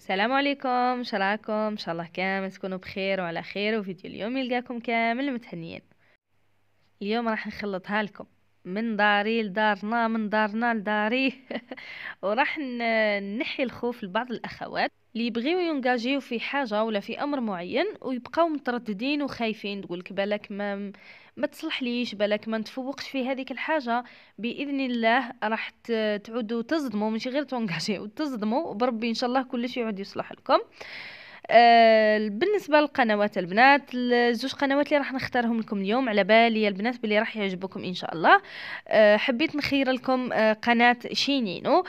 السلام عليكم شراكم ان شاء الله كامل تكونوا بخير وعلى خير وفيديو اليوم يلقاكم كامل متهنيين اليوم راح نخلطها لكم من داري لدارنا من دارنا لداري وراح نحي الخوف لبعض الاخوات اللي يبغيو ينجاجيو في حاجه ولا في امر معين ويبقاو مترددين وخايفين تقولك بالك ما ما تصلح ليش بالك ما نتفوقش في هذيك الحاجه باذن الله راح تعودوا تصدموا ماشي غير تونكاجيو وتصدموا بربي ان شاء الله كلشي يعود يصلح لكم آه، بالنسبه للقنوات البنات الزوج قنوات اللي راح نختارهم لكم اليوم على بالي البنات بلي راح يعجبكم ان شاء الله آه، حبيت نخير لكم آه، قناه شينينو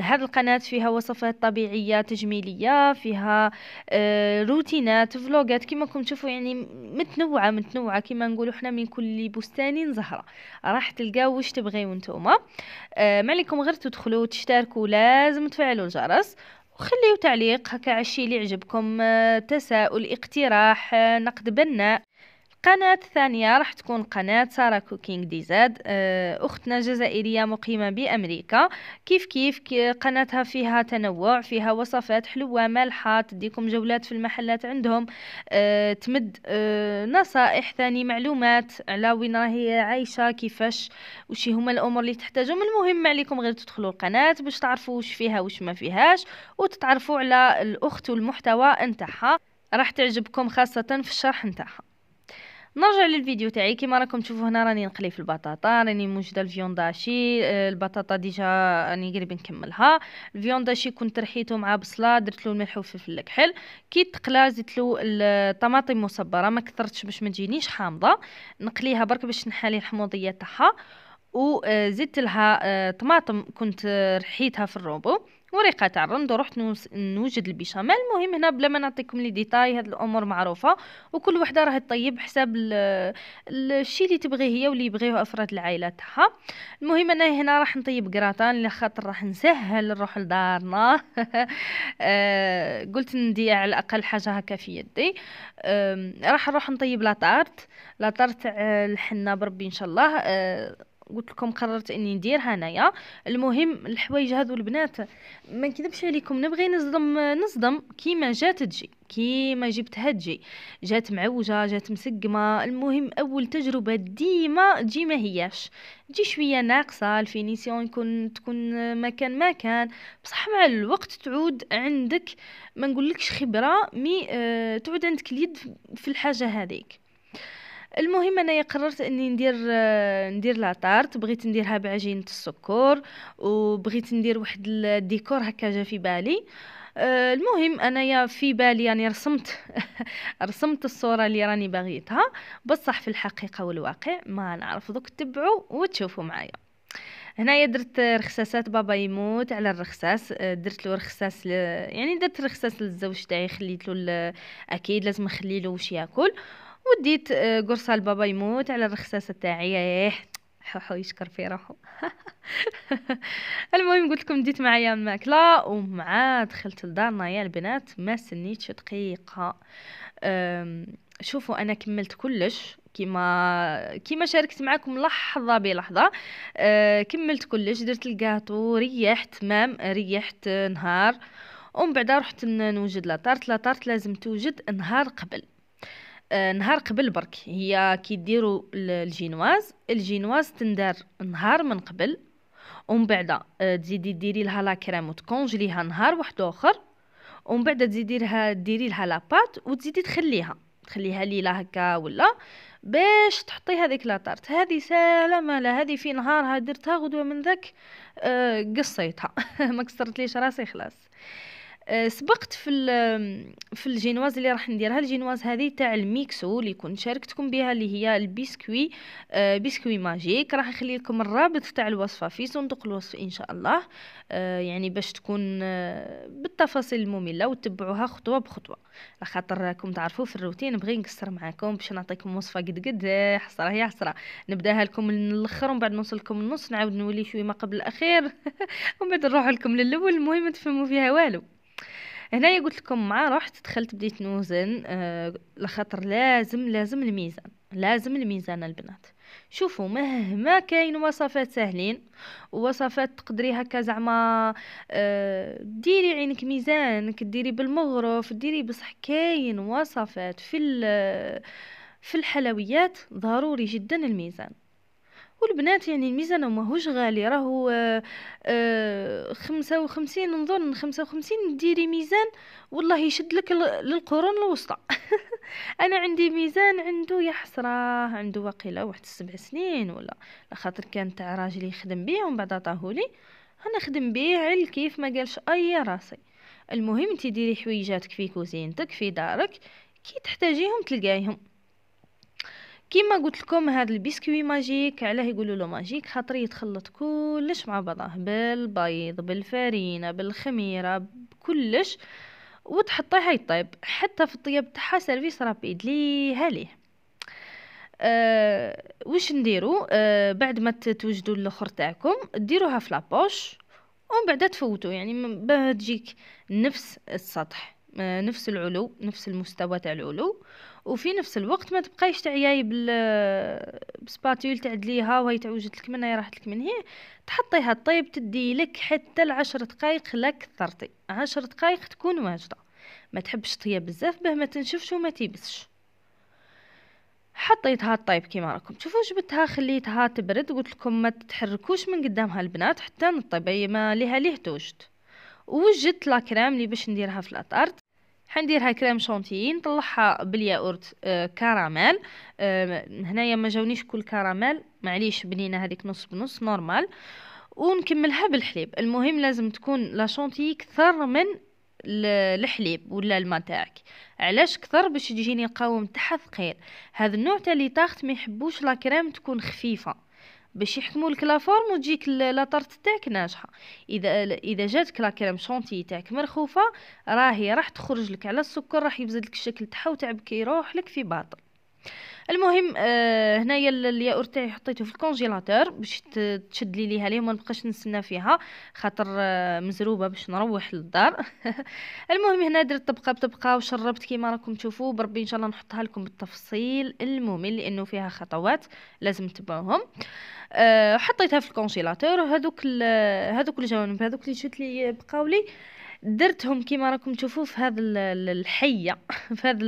هذه القناه فيها وصفات طبيعيه تجميليه فيها روتينات فلوجات كما راكم تشوفوا يعني متنوعه متنوعه كما نقولوا حنا من كل بستان زهره راح تلقاو واش تبغيو نتوما ما عليكم غير تدخلوا تشتركوا لازم تفعلوا الجرس وخليو تعليق هكا عشي اللي يعجبكم آه، تساؤل اقتراح آه، نقد بناء القناة الثانية راح تكون قناة سارة كوكينغ دي زاد أختنا جزائرية مقيمة بأمريكا كيف كيف قناتها فيها تنوع فيها وصفات حلوة مالحة تديكم جولات في المحلات عندهم آه، تمد آه، نصائح ثاني معلومات على وين راهي عايشة كيفاش وشي هما الأمور اللي تحتاجهم المهم ما عليكم غير تدخلوا القناة باش تعرفوا وش فيها وش ما فيهاش وتتعرفوا على الأخت والمحتوى نتاعها راح تعجبكم خاصة في الشرح نتاعها نرجع للفيديو تاعي كيما راكم تشوفوا هنا راني نقلي في البطاطا راني موجده الفيونداشي آه، البطاطا ديجا راني قريب نكملها الفيونداشي كنت رحيته مع بصله درت له الملح والفلفل الكحل كي تقلى زدت له الطماطم مصبره ما كثرتش باش ما تجينيش حامضه نقليها برك باش نحالي الحموضيه تاعها وزدت آه، لها آه، طماطم كنت رحيتها في الروبو ورقه تاع الرند ورحت نوجد البيشاميل المهم هنا بلا ما نعطيكم لي ديتاي هاد الامور معروفه وكل وحده راهي طيب حساب الشيء اللي تبغيه هي واللي يبغيه افراد العائله تاعها المهم انا هنا راح نطيب كراتان لخاطر راح نسهل نروح لدارنا آه قلت ندي على الاقل حاجه هكا في يدي آه راح نروح نطيب لاطارت لاطارت تاع آه، الحنه بربي ان شاء الله آه قلت لكم قررت اني نديرها انايا المهم الحوايج هذو البنات ما نكذبش عليكم نبغي نصدم نصدم كيما جات تجي كيما جبتها تجي جات معوجه جات مسقمه المهم اول تجربه ديما تجي ما هياش تجي شويه ناقصه الفينيسيون يكون تكون ما كان ما كان بصح مع الوقت تعود عندك ما نقولكش خبره مي أه تعود عندك اليد في الحاجه هذيك المهم انايا قررت اني ندير آه، ندير لاطارت بغيت نديرها بعجينه السكر وبغيت ندير واحد الديكور هكا جا في بالي آه، المهم انايا في بالي يعني رسمت رسمت الصوره اللي راني باغيتها بصح في الحقيقه والواقع ما نعرف دوك تبعوا وتشوفوا معايا هنايا درت رخصاصات بابا يموت على الرخصاص آه، درت له رخصاص ل... يعني درت رخصاص للزوج تاعي خليت له اكيد لازم نخلي له واش ياكل وديت آه، قرصه لبابا يموت على الرخصاصه تاعي حوحو إيه، يشكر في روحو المهم قلت لكم ديت معايا الماكله ومع دخلت لدارنا يا البنات ما سنيتش دقيقه شوفوا انا كملت كلش كيما كيما شاركت معكم لحظه بلحظه آه، كملت كلش درت الكاطو ريحت مام ريحت نهار ومن بعد رحت نوجد لاطارت لاطارت لازم توجد نهار قبل آه، نهار قبل برك هي كيديروا الجينواز الجينواز تندار نهار من قبل ومن بعد آه، تزيدي ديري لها لا كريم وتكونجليها نهار واحد اخر ومن بعد لها ديري لها لاباط وتزيدي تخليها تخليها ليله هكا ولا باش تحطي هذيك لاطارت هذه سلامة لا هذه في نهارها درتها غدوه من ذاك آه، قصيتها ما كسرتليش راسي خلاص آه، سبقت في في الجينواز اللي راح نديرها الجينواز هذه تاع الميكسو اللي كنت شاركتكم بها اللي هي البسكوي آه، بسكوي ماجيك راح نخلي لكم الرابط تاع الوصفه في صندوق الوصف ان شاء الله آه، يعني باش تكون بالتفاصيل الممله وتتبعوها خطوه بخطوه على خاطر راكم تعرفوا في الروتين نبغي نكسر معاكم باش نعطيكم وصفه قد قد حصره هي حصره نبداها لكم من الاخر ومن بعد نوصل لكم النص نعاود نولي شويه ما قبل الاخير ومن بعد نروح لكم للاول المهم تفهموا فيها والو هنايا قلت لكم مع رحت دخلت بديت نوزن آه لخاطر لازم لازم الميزان لازم الميزان البنات شوفوا مهما كاين وصفات سهلين وصفات تقدري هكا زعما آه ديري عينك ميزانك ديري بالمغرف ديري بصح كاين وصفات في آه، في الحلويات ضروري جدا الميزان والبنات يعني الميزان ماهوش غالي راهو آه، آه، خمسة وخمسين نظن خمسة وخمسين ديري ميزان والله يشد لك للقرون الوسطى انا عندي ميزان عنده يا حسراه عنده واقيلا واحد سبع سنين ولا لخاطر كان تاع راجلي يخدم بيه ومن بعد عطاهولي انا خدم بيه عل كيف ما قالش اي راسي المهم تديري حويجاتك في كوزينتك في دارك كي تحتاجيهم تلقايهم كيما قلت لكم هذا البسكوي ماجيك علاه يقولوا له ماجيك خاطر يتخلط كلش مع بعضه بالبيض بالفرينه بالخميره بكلش وتحطيها يطيب حتى في الطياب تاعها سيرفيس رابيد لي هالي أه واش نديرو أه بعد ما توجدوا الاخر تاعكم ديروها في لابوش ومن بعد تفوتوا يعني باه تجيك نفس السطح أه نفس العلو نفس المستوى تاع العلو وفي نفس الوقت ما تبقايش تعياي بال بسباتول تعدليها وهي تعوجت لك منها هي راحت لك من هي تحطيها طيب تدي لك حتى العشر دقائق لا كثرتي عشر دقائق تكون واجده ما تحبش طيب بزاف باه ما تنشفش وما تيبسش حطيتها طيب كيما راكم تشوفوا جبتها خليتها تبرد قلت لكم ما تتحركوش من قدامها البنات حتى نطيب ما ليها ليه توجد وجدت لا كريم اللي باش نديرها في الاطارت حنديرها كريم شونتيي نطلعها بالياورت آه، كراميل آه، هنايا ما جاونيش كل كراميل معليش بنينا هذيك نص بنص نورمال ونكملها بالحليب المهم لازم تكون لا شونتيي كثر من الحليب ولا الماء تاعك علاش كثر باش تجيني القوام تاعها ثقيل هذا النوع تاع لي طاخت ما يحبوش لا كريم تكون خفيفه باش يحكموا لك لا فورم وتجيك لا طرت تاعك ناجحه اذا اذا جاتك لا كريم شونتي تاعك مرخوفه راهي راح تخرج لك على السكر راح لك الشكل تاعها وتعبك يروح لك في باطل المهم آه هنايا الياقور تاعي حطيته في الكونجيلاتور باش تشد لي ليها ليه ما نبقاش نستنى فيها خاطر آه مزروبه باش نروح للدار المهم هنا درت طبقه بطبقه وشربت كيما راكم تشوفوا بربي ان شاء الله نحطها لكم بالتفصيل الممل لانه فيها خطوات لازم تبعوهم آه حطيتها في الكونجيلاتور وهذوك هذوك الجوانب هذوك اللي شفت لي بقاو لي درتهم كيما راكم تشوفوا في هذا الحيه في هذا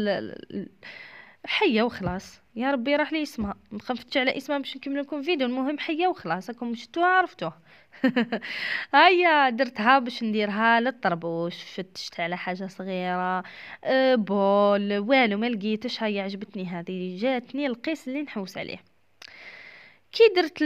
الحيه وخلاص يا ربي راح لي اسمها نبقى على اسمها باش نكمل لكم فيديو المهم حيه وخلاص راكم شفتوها عرفتوه هيا درتها باش نديرها للطربوش فتشت على حاجه صغيره أه، بول والو ما لقيتش هيا عجبتني هذه جاتني القيس اللي نحوس عليه كي درت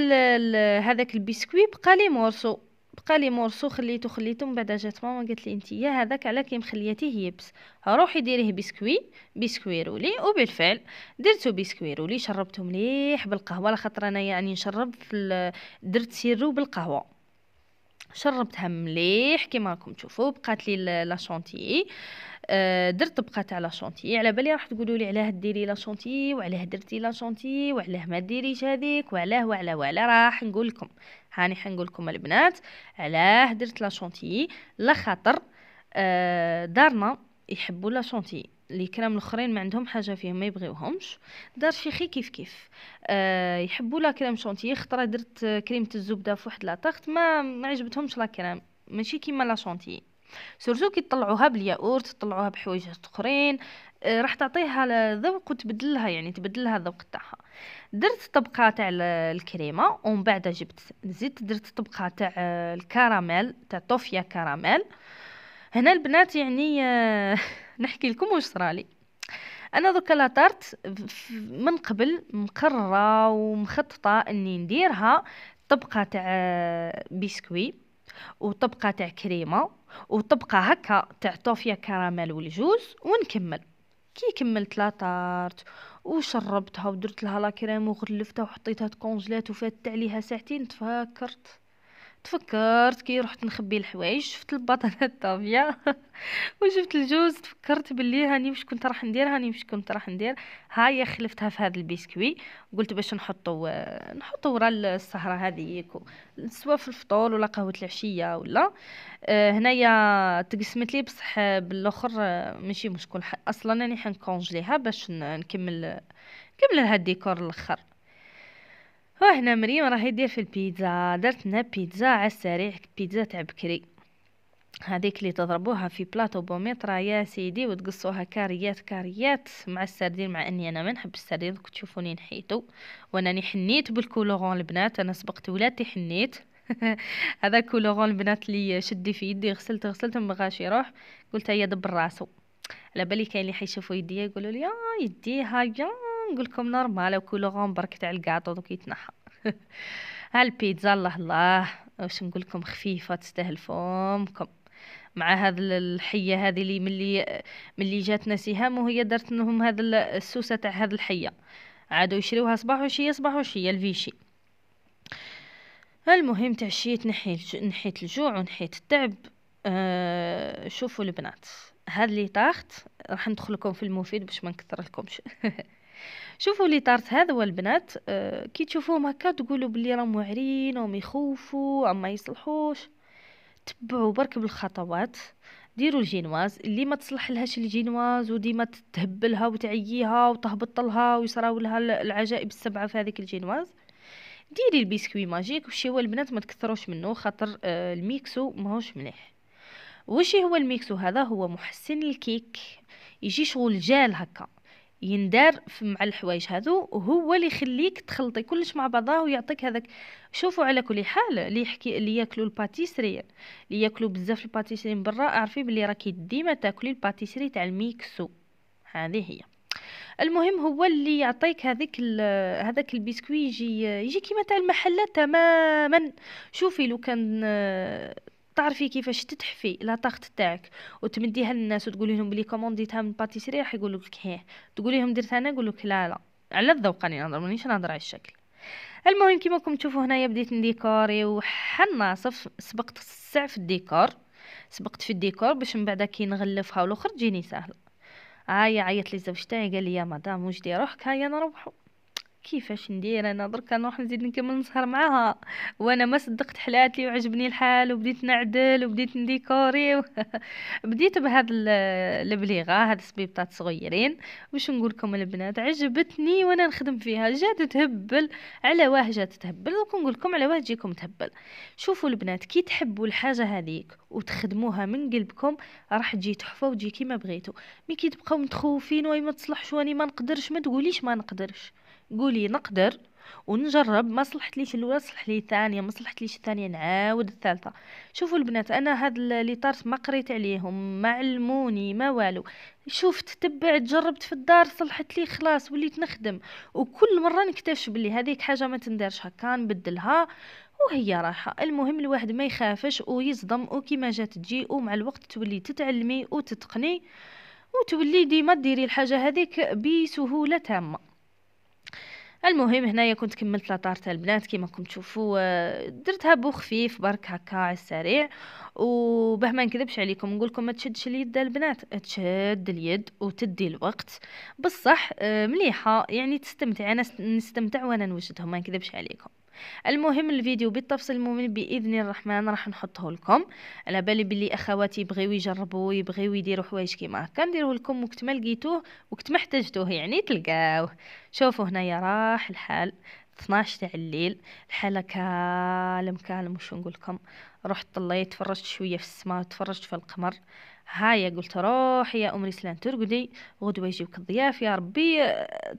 هذاك البسكويت بقى لي مورسو بقى لي مورسو خليته خليته من بعد جات ماما قالت لي انت يا هذاك على كي مخلياتيه يبس روحي ديريه بسكوي بسكوي رولي وبالفعل درتو بسكوي رولي شربته مليح بالقهوه على خاطر انا يعني نشرب درت سيرو بالقهوه شربتها مليح كيما راكم تشوفوا بقات لي لاشونتي آه، درت درت طبقات على شونتي على بالي راح تقولوا لي علاه ديري لا شونتي وعلاه درتي لا شونتي وعلاه ما ديريش هذيك وعلاه وعلاه وعلا راح نقول لكم هاني حنقول لكم البنات علاه درت لا شونتي لا خاطر آه دارنا يحبوا لا شونتي اللي كرام الاخرين ما عندهم حاجه فيهم ما يبغيوهمش دار شيخي كيف كيف أه يحبوا لا كريم شونتي خطره درت كريمه الزبده في واحد لاطاخت ما ما عجبتهمش لا كريم ماشي كيما لا شونتي سورتو كي تطلعوها بالياورت تطلعوها بحوايج اخرين آه، راح تعطيها الذوق وتبدلها يعني تبدلها الذوق تاعها درت طبقه تاع الكريمه ومن بعد جبت زدت درت طبقه تاع آه، الكراميل تاع طوفيا كراميل هنا البنات يعني آه، نحكي لكم واش صرالي انا دوكا لا تارت من قبل مقرره ومخططه اني نديرها طبقه تاع بسكوي وطبقه تاع كريمه وطبقه هكا تاع طوفيا كراميل والجوز ونكمل كي كملت لا تارت وشربتها ودرت لها لا كريم وغلفتها وحطيتها تكونجلات وفات عليها ساعتين تفكرت تفكرت كي رحت نخبي الحوايج شفت البطانه الطافيه وشفت الجوز تفكرت باللي هاني واش كنت راح ندير هاني واش كنت راح ندير هاي خلفتها في هذا البسكوي قلت باش نحطو نحطو ورا السهره هذه سواء في الفطور ولا قهوه العشيه ولا آه، هنايا تقسمت لي بصح بالاخر آه، ماشي مشكل اصلا راني حنكونجليها باش نكمل نكمل هاد الديكور الاخر هنا مريم راهي دير في البيتزا درت لنا بيتزا على السريع بيتزا تاع بكري هذيك اللي تضربوها في بلاطو بوميطرا يا سيدي وتقصوها كاريات كاريات مع السردين مع اني انا ما نحب السردين كنت تشوفوني نحيتو وانا حنيت بالكولورون البنات انا سبقت ولادي حنيت هذا كولورون البنات اللي شدي في يدي غسلت غسلت ما بغاش يروح قلت هيا دبر راسو على بالي كاين اللي حيشوفوا يدي يقولوا لي يا آه، يديها يا نقول لكم نورمال وكلو غنبرك تاع الكاطو دوك يتنحى ها البيتزا الله الله واش نقول لكم خفيفه تستاهل فمكم مع هذا الحيه هذه اللي ملي ملي جاتنا سهام وهي دارت لهم هذا السوسه تاع هذا الحيه عادوا يشريوها صباح وشي صباح وشي الفيشي المهم تعشيت نحيت نحيت الجوع ونحيت التعب أه شوفوا البنات هاد اللي طاخت راح ندخلكم في المفيد باش ما نكثر لكمش شوفوا لي طارت هذا والبنات آه كي تشوفوهم هكا تقولوا بلي راهم واعرين راهم يخوفوا وما يصلحوش تبعوا برك بالخطوات ديروا الجينواز اللي ما تصلح لهاش الجينواز وديما تهبلها وتعييها وتهبط لها ويصراو لها العجائب السبعه في هذيك الجينواز ديري البسكوي ماجيك وشي هو البنات ما تكثروش منه خاطر آه، الميكسو ماهوش مليح وشي هو الميكسو هذا هو محسن الكيك يجي شغل جال هكا يندار مع الحوايج هذو وهو اللي يخليك تخلطي كلش مع بعضها ويعطيك هذاك شوفوا على كل حال اللي يحكي اللي ياكلوا الباتيسري اللي ياكلوا بزاف الباتيسري من برا اعرفي بلي راكي ديما تاكلي الباتيسري تاع الميكسو هذه هي المهم هو اللي يعطيك هذيك هذاك البسكوي يجي يجي كيما تاع المحلات تماما شوفي لو كان تعرفي كيفاش تتحفي لا طاخت تاعك وتمديها للناس وتقولي لهم بلي كومونديتها من باتيسيري راح يقولوا لك هيه تقولي لهم درتها انا يقول لك لا لا على الذوق راني نهضر مانيش نهضر على الشكل المهم كيما راكم تشوفوا هنايا بديت نديكوري وحنا صف سبقت الساع في الديكور سبقت في الديكور باش من بعد كي نغلفها والاخر تجيني سهله هايا عيط لي الزوج تاعي قال لي يا مدام واش دير روحك هايا نروحو كيفاش ندير انا درك نروح نزيد نكمل نسهر معاها وانا ما صدقت حلاتي وعجبني الحال وبديت نعدل وبديت نديكوري و... بديت بهاد البليغه هاد السبيبطات صغيرين واش نقول لكم البنات عجبتني وانا نخدم فيها جات تهبل على واه جات تهبل ونقول لكم على واه تجيكم تهبل شوفوا البنات كي تحبوا الحاجه هذيك وتخدموها من قلبكم راح تجي تحفه وتجي كيما بغيتو مي كي تبقاو متخوفين واي ما تصلحش واني ما نقدرش ما تقوليش ما نقدرش قولي نقدر ونجرب ما صلحت ليش الاولى صلح لي الثانيه ما صلحت ليش الثانيه نعاود الثالثه شوفوا البنات انا هاد لي طارت ما قريت عليهم ما علموني ما والو شفت تبعت جربت في الدار صلحت لي خلاص وليت نخدم وكل مره نكتشف بلي هذيك حاجه ما تندارش هكا نبدلها وهي راحة المهم الواحد ما يخافش ويصدم وكما جات تجي ومع الوقت تولي تتعلمي وتتقني وتولي ديما ديري الحاجة هذيك بسهولة تامة المهم هنايا كنت كملت لاطار تاع البنات كيما راكم تشوفوا آه، درتها بو خفيف برك هكا على السريع وبه ما نكذبش عليكم نقول لكم ما تشدش اليد البنات تشد اليد وتدي الوقت بصح آه، مليحه يعني تستمتع انا نستمتع وانا نوجدهم ما نكذبش عليكم المهم الفيديو بالتفصيل المهم باذن الرحمن راح نحطه لكم على بالي بلي اخواتي يبغيو يجربوا يبغيو يديروا حوايج كيما هكا لكم وقت ما لقيتوه وقت ما احتجتوه يعني تلقاوه شوفوا هنايا راح الحال 12 تاع الليل الحالة كالم كالم وش نقول لكم رحت طليت تفرجت شوية في السماء تفرجت في القمر هايا قلت روحي يا ام رسلان ترقدي غدوة يجيبك الضياف يا ربي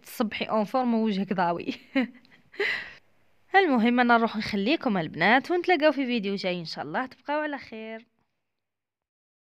تصبحي اون فورم وجهك ضاوي المهم انا نروح نخليكم البنات ونتلاقاو في فيديو جاي ان شاء الله تبقاو على خير